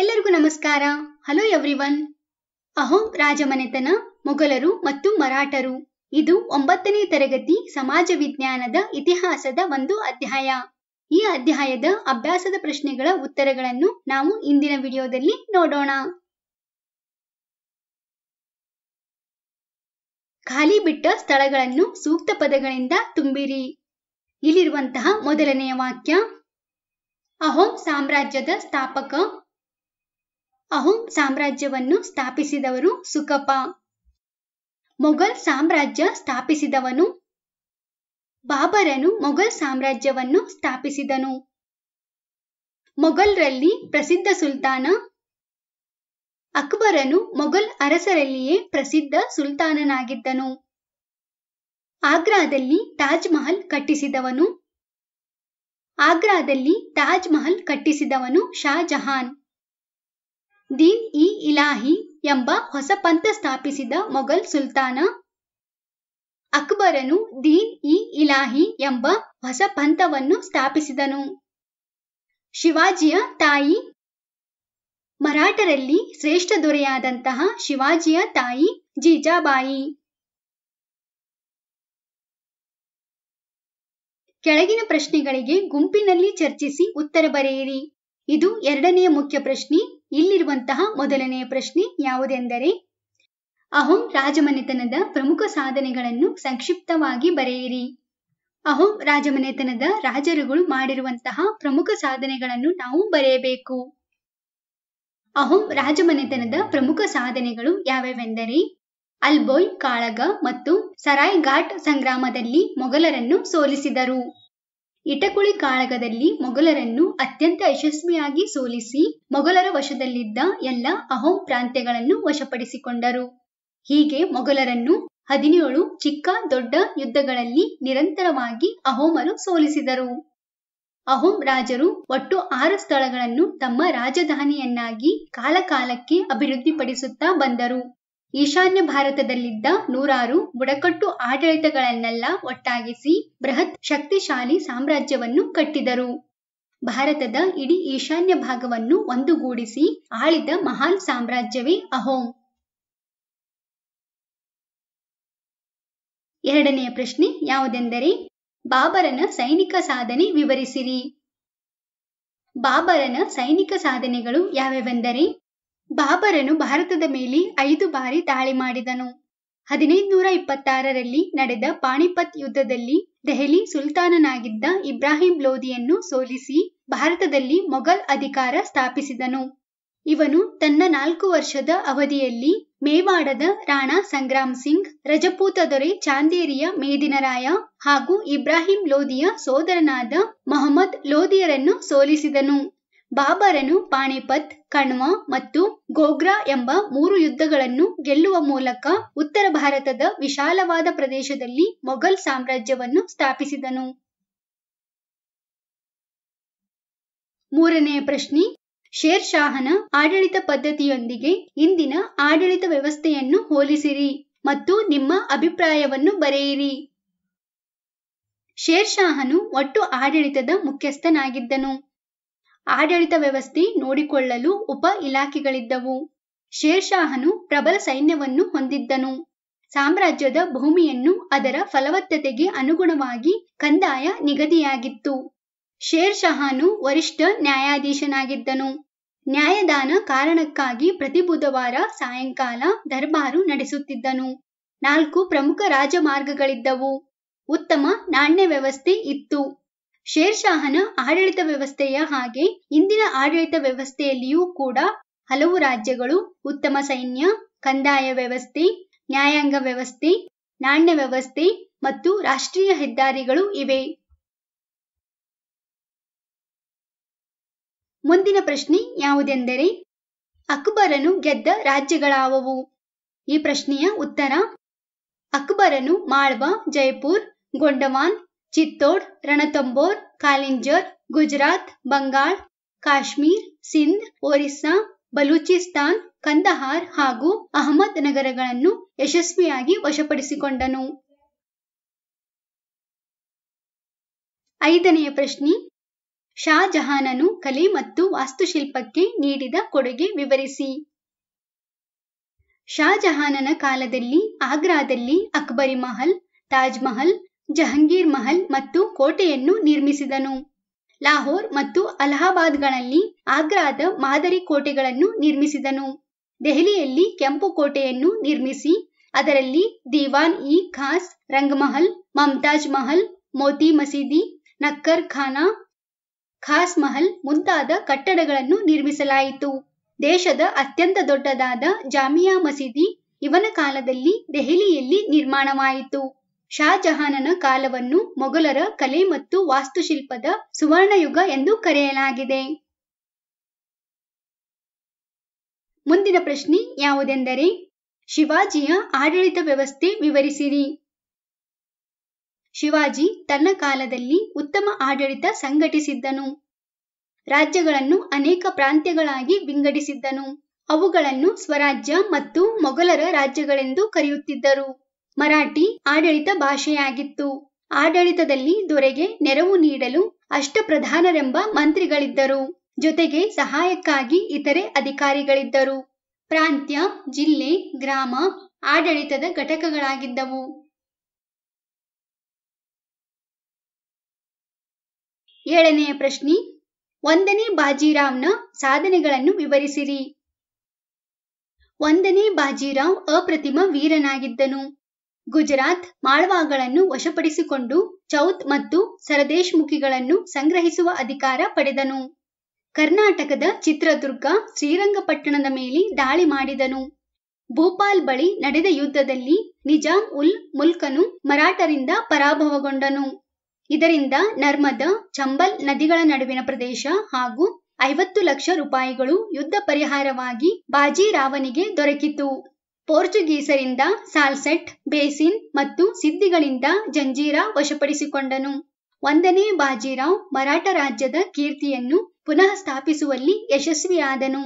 ಎಲ್ಲರಿಗೂ ನಮಸ್ಕಾರ hello everyone ಅಹೋಂ ರಾಜಮನೆತನ ಮೊಘಲರು ಮತ್ತು ಮರಾಠರು ಇದು ಒಂಬತ್ತನೇ ತರಗತಿ ಸಮಾಜ ವಿಜ್ಞಾನದ ಇತಿಹಾಸದ ಒಂದು ಅಧ್ಯಾಯ ಈ ಅಧ್ಯಾಯದ ಅಭ್ಯಾಸದ ಪ್ರಶ್ನೆಗಳ ಉತ್ತರಗಳನ್ನು ನಾವು ಇಂದಿನ ವಿಡಿಯೋದಲ್ಲಿ ನೋಡೋಣ ಖಾಲಿ ಬಿಟ್ಟ ಸ್ಥಳಗಳನ್ನು ಸೂಕ್ತ ಪದಗಳಿಂದ ತುಂಬಿರಿ ಇಲ್ಲಿರುವಂತಹ ಮೊದಲನೆಯ ವಾಕ್ಯ ಅಹೋಂ ಸಾಮ್ರಾಜ್ಯದ ಸ್ಥಾಪಕ ಅಹೋಂ ಸಾಮ್ರಾಜ್ಯವನ್ನು ಸ್ಥಾಪಿಸಿದವರು ಸುಕಪ ಮೊಘಲ್ ಸಾಮ್ರಾಜ್ಯ ಸ್ಥಾಪಿಸಿದವನು ಬಾಬರನು ಮೊಘಲ್ ಸಾಮ್ರಾಜ್ಯವನ್ನು ಸ್ಥಾಪಿಸಿದನು ಮೊಘಲ್ರಲ್ಲಿ ಪ್ರಸಿದ್ಧ ಸುಲ್ತಾನ ಅಕ್ಬರನು ಮೊಘಲ್ ಅರಸರಲ್ಲಿಯೇ ಪ್ರಸಿದ್ಧ ಸುಲ್ತಾನನಾಗಿದ್ದನು ಆಗ್ರಾದಲ್ಲಿ ತಾಜ್ ಮಹಲ್ ಕಟ್ಟಿಸಿದವನು ಆಗ್ರಾದಲ್ಲಿ ತಾಜ್ ಮಹಲ್ ಕಟ್ಟಿಸಿದವನು ಶಾಜಹಾನ್ ದೀನ್ ಇ ಇಲಾಹಿ ಎಂಬ ಹೊಸ ಪಂಥ ಸ್ಥಾಪಿಸಿದ ಮೊಘಲ್ ಸುಲ್ತಾನ ಅಕ್ಬರನು ದೀನ್ ಇ ಇಲಾಹಿ ಎಂಬ ಹೊಸ ಪಂಥವನ್ನು ಸ್ಥಾಪಿಸಿದನು ಶಿವಾಜಿಯ ತಾಯಿ ಮರಾಠರಲ್ಲಿ ಶ್ರೇಷ್ಠ ದೊರೆಯಾದಂತಹ ಶಿವಾಜಿಯ ತಾಯಿ ಜೀಜಾಬಾಯಿ ಕೆಳಗಿನ ಪ್ರಶ್ನೆಗಳಿಗೆ ಗುಂಪಿನಲ್ಲಿ ಚರ್ಚಿಸಿ ಉತ್ತರ ಬರೆಯಿರಿ ಇದು ಎರಡನೆಯ ಮುಖ್ಯ ಪ್ರಶ್ನೆ ಇಲ್ಲಿರುವಂತಹ ಮೊದಲನೆಯ ಪ್ರಶ್ನೆ ಯಾವುದೆಂದರೆ ಅಹೋಂ ರಾಜಮನೆತನದ ಪ್ರಮುಖ ಸಾಧನೆಗಳನ್ನು ಸಂಕ್ಷಿಪ್ತವಾಗಿ ಬರೆಯಿರಿ ಅಹೋಂ ರಾಜಮನೆತನದ ರಾಜರುಗಳು ಮಾಡಿರುವಂತಹ ಪ್ರಮುಖ ಸಾಧನೆಗಳನ್ನು ನಾವು ಬರೆಯಬೇಕು ಅಹೋಂ ರಾಜಮನೆತನದ ಪ್ರಮುಖ ಸಾಧನೆಗಳು ಯಾವ್ಯಾವೆಂದರೆ ಅಲ್ಬೋಯ್ ಕಾಳಗ ಮತ್ತು ಸರಾಯ್ ಘಾಟ್ ಸಂಗ್ರಾಮದಲ್ಲಿ ಮೊಘಲರನ್ನು ಸೋಲಿಸಿದರು ಇಟಕುಳಿ ಕಾಳಗದಲ್ಲಿ ಮೊಘಲರನ್ನು ಅತ್ಯಂತ ಯಶಸ್ವಿಯಾಗಿ ಸೋಲಿಸಿ ಮೊಘಲರ ವಶದಲ್ಲಿದ್ದ ಎಲ್ಲ ಅಹೋಂ ಪ್ರಾಂತ್ಯಗಳನ್ನು ವಶಪಡಿಸಿಕೊಂಡರು ಹೀಗೆ ಮೊಘಲರನ್ನು ಹದಿನೇಳು ಚಿಕ್ಕ ದೊಡ್ಡ ಯುದ್ಧಗಳಲ್ಲಿ ನಿರಂತರವಾಗಿ ಅಹೋಮರು ಸೋಲಿಸಿದರು ಅಹೋಂ ರಾಜರು ಒಟ್ಟು ಆರು ಸ್ಥಳಗಳನ್ನು ತಮ್ಮ ರಾಜಧಾನಿಯನ್ನಾಗಿ ಕಾಲಕಾಲಕ್ಕೆ ಅಭಿವೃದ್ಧಿಪಡಿಸುತ್ತಾ ಬಂದರು ಈಶಾನ್ಯ ಭಾರತದಲ್ಲಿದ್ದ ನೂರಾರು ಬುಡಕಟ್ಟು ಆಡಳಿತಗಳನ್ನೆಲ್ಲ ಒಟ್ಟಾಗಿಸಿ ಬೃಹತ್ ಶಕ್ತಿಶಾಲಿ ಸಾಮ್ರಾಜ್ಯವನ್ನು ಕಟ್ಟಿದರು ಭಾರತದ ಇಡೀ ಈಶಾನ್ಯ ಭಾಗವನ್ನು ಒಂದುಗೂಡಿಸಿ ಆಳಿದ ಮಹಾನ್ ಸಾಮ್ರಾಜ್ಯವೇ ಅಹೋಂ ಎರಡನೆಯ ಪ್ರಶ್ನೆ ಯಾವುದೆಂದರೆ ಬಾಬರನ ಸೈನಿಕ ಸಾಧನೆ ವಿವರಿಸಿರಿ ಬಾಬರನ ಸೈನಿಕ ಸಾಧನೆಗಳು ಯಾವ್ಯಾವೆಂದರೆ ಬಾಬರನು ಭಾರತದ ಮೇಲೆ ಐದು ಬಾರಿ ದಾಳಿ ಮಾಡಿದನು ಹದಿನೈದುನೂರ ಇಪ್ಪತ್ತಾರರಲ್ಲಿ ನಡೆದ ಪಾಣಿಪತ್ ಯುದ್ಧದಲ್ಲಿ ದೆಹಲಿ ಸುಲ್ತಾನನಾಗಿದ್ದ ಇಬ್ರಾಹಿಂ ಲೋಧಿಯನ್ನು ಸೋಲಿಸಿ ಭಾರತದಲ್ಲಿ ಮೊಘಲ್ ಅಧಿಕಾರ ಸ್ಥಾಪಿಸಿದನು ಇವನು ತನ್ನ ನಾಲ್ಕು ವರ್ಷದ ಅವಧಿಯಲ್ಲಿ ಮೇವಾಡದ ರಾಣಾ ಸಂಗ್ರಾಮ್ ಸಿಂಗ್ ರಜಪೂತ ದೊರೆ ಚಾಂದೇರಿಯ ಮೇದಿನರಾಯ ಹಾಗೂ ಇಬ್ರಾಹಿಂ ಲೋಧಿಯ ಸೋದರನಾದ ಮೊಹಮ್ಮದ್ ಲೋಧಿಯರನ್ನು ಸೋಲಿಸಿದನು ಬಾಬರನು ಪಾಣಿಪತ್ ಕಣ್ವ ಮತ್ತು ಗೋಗ್ರಾ ಎಂಬ ಮೂರು ಯುದ್ಧಗಳನ್ನು ಗೆಲ್ಲುವ ಮೂಲಕ ಉತ್ತರ ಭಾರತದ ವಿಶಾಲವಾದ ಪ್ರದೇಶದಲ್ಲಿ ಮೊಘಲ್ ಸಾಮ್ರಾಜ್ಯವನ್ನು ಸ್ಥಾಪಿಸಿದನು ಮೂರನೆಯ ಪ್ರಶ್ನೆ ಶೇರ್ ಶಾಹನ ಆಡಳಿತ ಪದ್ಧತಿಯೊಂದಿಗೆ ಇಂದಿನ ಆಡಳಿತ ವ್ಯವಸ್ಥೆಯನ್ನು ಹೋಲಿಸಿರಿ ಮತ್ತು ನಿಮ್ಮ ಅಭಿಪ್ರಾಯವನ್ನು ಬರೆಯಿರಿ ಶೇರ್ ಶಾಹನು ಒಟ್ಟು ಆಡಳಿತದ ಮುಖ್ಯಸ್ಥನಾಗಿದ್ದನು ಆಡಳಿತ ವ್ಯವಸ್ಥೆ ನೋಡಿಕೊಳ್ಳಲು ಉಪ ಇಲಾಖೆಗಳಿದ್ದವು ಶೇರ್ಷಾಹನು ಪ್ರಬಲ ಸೈನ್ಯವನ್ನು ಹೊಂದಿದ್ದನು ಸಾಮ್ರಾಜ್ಯದ ಭೂಮಿಯನ್ನು ಅದರ ಫಲವತ್ತತೆಗೆ ಅನುಗುಣವಾಗಿ ಕಂದಾಯ ನಿಗದಿಯಾಗಿತ್ತು ಶೇರ್ಷಹಾನು ವರಿಷ್ಠ ನ್ಯಾಯಾಧೀಶನಾಗಿದ್ದನು ನ್ಯಾಯದಾನ ಕಾರಣಕ್ಕಾಗಿ ಪ್ರತಿ ಬುಧವಾರ ಸಾಯಂಕಾಲ ದರ್ಬಾರು ನಡೆಸುತ್ತಿದ್ದನು ನಾಲ್ಕು ಪ್ರಮುಖ ರಾಜಮಾರ್ಗಗಳಿದ್ದವು ಉತ್ತಮ ನಾಣ್ಯ ವ್ಯವಸ್ಥೆ ಇತ್ತು ಶೇರ್ ಶಾಹನ ಆಡಳಿತ ವ್ಯವಸ್ಥೆಯ ಹಾಗೆ ಇಂದಿನ ಆಡಳಿತ ವ್ಯವಸ್ಥೆಯಲ್ಲಿಯೂ ಕೂಡ ಹಲವು ರಾಜ್ಯಗಳು ಉತ್ತಮ ಸೈನ್ಯ ಕಂದಾಯ ವ್ಯವಸ್ಥೆ ನ್ಯಾಯಾಂಗ ವ್ಯವಸ್ಥೆ ನಾಣ್ಯ ವ್ಯವಸ್ಥೆ ಮತ್ತು ರಾಷ್ಟ್ರೀಯ ಹೆದ್ದಾರಿಗಳು ಇವೆ ಮುಂದಿನ ಪ್ರಶ್ನೆ ಯಾವುದೆಂದರೆ ಅಕ್ಬರನು ಗೆದ್ದ ರಾಜ್ಯಗಳಾವವು ಈ ಪ್ರಶ್ನೆಯ ಉತ್ತರ ಅಕ್ಬರನು ಮಾಳ್ವಾ ಜೈಪುರ್ ಗೊಂಡವಾನ್ ಚಿತ್ತೋಡ್ ರಣತಂಬೋರ್ ಕಾಲಿಂಜರ್ ಗುಜರಾತ್ ಬಂಗಾಳ್ ಕಾಶ್ಮೀರ್ ಸಿಂಧ್ ಒರಿಸ್ಸಾ ಬಲೂಚಿಸ್ತಾನ್ ಕಂದಹಾರ್ ಹಾಗೂ ಅಹಮದ್ ನಗರಗಳನ್ನು ಯಶಸ್ವಿಯಾಗಿ ವಶಪಡಿಸಿಕೊಂಡನು ಐದನೆಯ ಪ್ರಶ್ನೆ ಶಾಜಹಾನನು ಕಲೆ ಮತ್ತು ವಾಸ್ತುಶಿಲ್ಪಕ್ಕೆ ನೀಡಿದ ಕೊಡುಗೆ ವಿವರಿಸಿ ಶಾಜಹಾನನ ಕಾಲದಲ್ಲಿ ಆಗ್ರಾದಲ್ಲಿ ಅಕ್ಬರಿ ಮಹಲ್ ತಾಜ್ ಮಹಲ್ ಜಹಂಗೀರ್ ಮಹಲ್ ಮತ್ತು ಕೋಟೆಯನ್ನು ನಿರ್ಮಿಸಿದನು ಲಾಹೋರ್ ಮತ್ತು ಅಲಹಾಬಾದ್ಗಳಲ್ಲಿ ಆಗ್ರಾದ ಮಾದರಿ ಕೋಟೆಗಳನ್ನು ನಿರ್ಮಿಸಿದನು ದೆಹಲಿಯಲ್ಲಿ ಕೆಂಪು ಕೋಟೆಯನ್ನು ನಿರ್ಮಿಸಿ ಅದರಲ್ಲಿ ದಿವಾನ್ ಇ ಖಾಸ್ ರಂಗಮಹಲ್ ಮಮ್ತಾಜ್ ಮಹಲ್ ಮೋತಿ ಮಸೀದಿ ನಕ್ಕರ್ ಖಾನಾ ಖಾಸ್ ಮಹಲ್ ಮುಂತಾದ ಕಟ್ಟಡಗಳನ್ನು ನಿರ್ಮಿಸಲಾಯಿತು ದೇಶದ ಅತ್ಯಂತ ದೊಡ್ಡದಾದ ಜಾಮಿಯಾ ಮಸೀದಿ ಇವನ ಕಾಲದಲ್ಲಿ ದೆಹಲಿಯಲ್ಲಿ ನಿರ್ಮಾಣವಾಯಿತು ಶಾಜಹಾನನ ಕಾಲವನ್ನು ಮೊಘಲರ ಕಲೆ ಮತ್ತು ವಾಸ್ತುಶಿಲ್ಪದ ಸುವರ್ಣಯುಗ ಎಂದು ಕರೆಯಲಾಗಿದೆ ಮುಂದಿನ ಪ್ರಶ್ನೆ ಯಾವುದೆಂದರೆ ಶಿವಾಜಿಯ ಆಡಳಿತ ವ್ಯವಸ್ಥೆ ವಿವರಿಸಿರಿ ಶಿವಾಜಿ ತನ್ನ ಕಾಲದಲ್ಲಿ ಉತ್ತಮ ಆಡಳಿತ ಸಂಘಟಿಸಿದ್ದನು ರಾಜ್ಯಗಳನ್ನು ಅನೇಕ ಪ್ರಾಂತ್ಯಗಳಾಗಿ ವಿಂಗಡಿಸಿದ್ದನು ಅವುಗಳನ್ನು ಸ್ವರಾಜ್ಯ ಮತ್ತು ಮೊಘಲರ ರಾಜ್ಯಗಳೆಂದು ಕರೆಯುತ್ತಿದ್ದರು ಮರಾಠಿ ಆಡಳಿತ ಭಾಷೆಯಾಗಿತ್ತು ಆಡಳಿತದಲ್ಲಿ ದೊರೆಗೆ ನೆರವು ನೀಡಲು ಅಷ್ಟಪ್ರಧಾನರೆಂಬ ಮಂತ್ರಿಗಳಿದ್ದರು ಜೊತೆಗೆ ಸಹಾಯಕ್ಕಾಗಿ ಇತರೆ ಅಧಿಕಾರಿಗಳಿದ್ದರು ಪ್ರಾಂತ್ಯ ಜಿಲ್ಲೆ ಗ್ರಾಮ ಆಡಳಿತದ ಘಟಕಗಳಾಗಿದ್ದವು ಏಳನೆಯ ಪ್ರಶ್ನೆ ಒಂದನೇ ಬಾಜಿರಾವ್ನ ಸಾಧನೆಗಳನ್ನು ವಿವರಿಸಿರಿ ಒಂದನೇ ಬಾಜಿರಾವ್ ಅಪ್ರತಿಮ ವೀರನಾಗಿದ್ದನು ಗುಜರಾತ್ ಮಾಳ್ವಾಗಳನ್ನು ವಶಪಡಿಸಿಕೊಂಡು ಚೌತ್ ಮತ್ತು ಸರದೇಶ್ಮುಖಿಗಳನ್ನು ಸಂಗ್ರಹಿಸುವ ಅಧಿಕಾರ ಪಡೆದನು. ಕರ್ನಾಟಕದ ಚಿತ್ರದುರ್ಗ, ಶ್ರೀರಂಗಪಟ್ಟಣದ ಮೇಲೆ ದಾಳಿ ಮಾಡಿದನು. ಭೋಪಾಲ್ ಬಳಿ ನಡೆದ ಯುದ್ಧದಲ್ಲಿ ನಿಜಾಮ್ ಉಲ್ ಮುಲ್ಕನು ಮರಾಠರಿಂದ ಪರಾಭವಗೊಂಡನು. ಇದರಿಂದ ನರ್ಮದ, ಚಂಬಲ್ ನದಿಗಳ ನಡುವಿನ ಪ್ರದೇಶ ಹಾಗೂ ಐವತ್ತು ಲಕ್ಷ ರೂಪಾಯಿಗಳು ಯುದ್ಧ ಪರಿಹಾರವಾಗಿ ಬಾಜಿರಾವನಿಗೆ ದೊರಕಿತು. ಪೋರ್ಚುಗೀಸರಿಂದ ಸಾಲ್ಸೆಟ್ ಬೇಸಿನ್ ಮತ್ತು ಸಿದ್ದಿಗಳಿಂದ ಜಂಜೀರಾ ವಶಪಡಿಸಿಕೊಂಡನು ಒಂದನೇ ಬಾಜಿರಾವ್ ಮರಾಠ ರಾಜ್ಯದ ಕೀರ್ತಿಯನ್ನು ಪುನಃ ಸ್ಥಾಪಿಸುವಲ್ಲಿ ಯಶಸ್ವಿಯಾದನು